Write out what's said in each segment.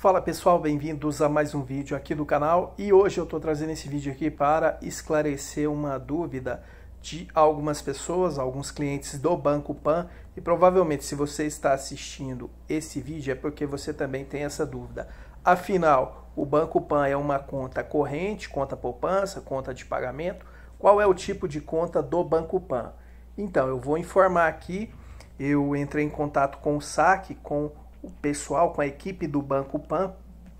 Fala pessoal, bem-vindos a mais um vídeo aqui do canal e hoje eu estou trazendo esse vídeo aqui para esclarecer uma dúvida de algumas pessoas, alguns clientes do Banco Pan e provavelmente se você está assistindo esse vídeo é porque você também tem essa dúvida. Afinal, o Banco Pan é uma conta corrente, conta poupança, conta de pagamento. Qual é o tipo de conta do Banco Pan? Então, eu vou informar aqui, eu entrei em contato com o SAC, com o pessoal, com a equipe do Banco Pan,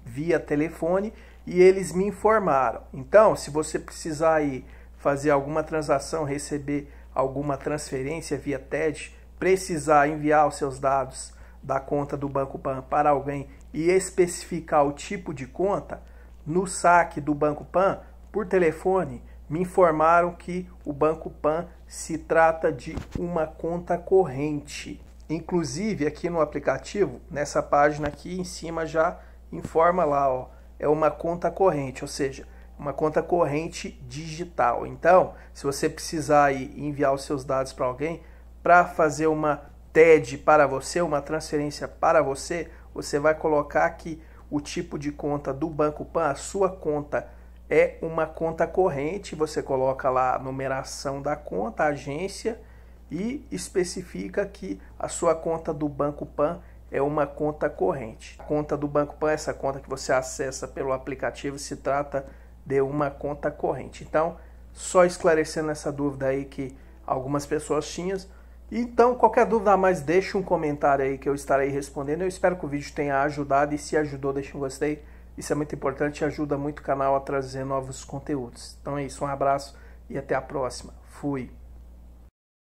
via telefone e eles me informaram. Então, se você precisar aí fazer alguma transação, receber alguma transferência via TED, precisar enviar os seus dados da conta do Banco Pan para alguém e especificar o tipo de conta, no saque do Banco Pan, por telefone, me informaram que o Banco Pan se trata de uma conta corrente. Inclusive aqui no aplicativo, nessa página aqui em cima já informa lá, ó, é uma conta corrente, ou seja, uma conta corrente digital. Então, se você precisar aí enviar os seus dados para alguém para fazer uma TED para você, uma transferência para você, você vai colocar aqui o tipo de conta do Banco Pan, a sua conta é uma conta corrente, você coloca lá a numeração da conta, a agência e especifica que a sua conta do Banco Pan é uma conta corrente. A conta do Banco Pan, essa conta que você acessa pelo aplicativo, se trata de uma conta corrente. Então, só esclarecendo essa dúvida aí que algumas pessoas tinham. Então, qualquer dúvida a mais, deixe um comentário aí que eu estarei respondendo. Eu espero que o vídeo tenha ajudado e se ajudou, deixe um gostei. Isso é muito importante e ajuda muito o canal a trazer novos conteúdos. Então é isso, um abraço e até a próxima. Fui!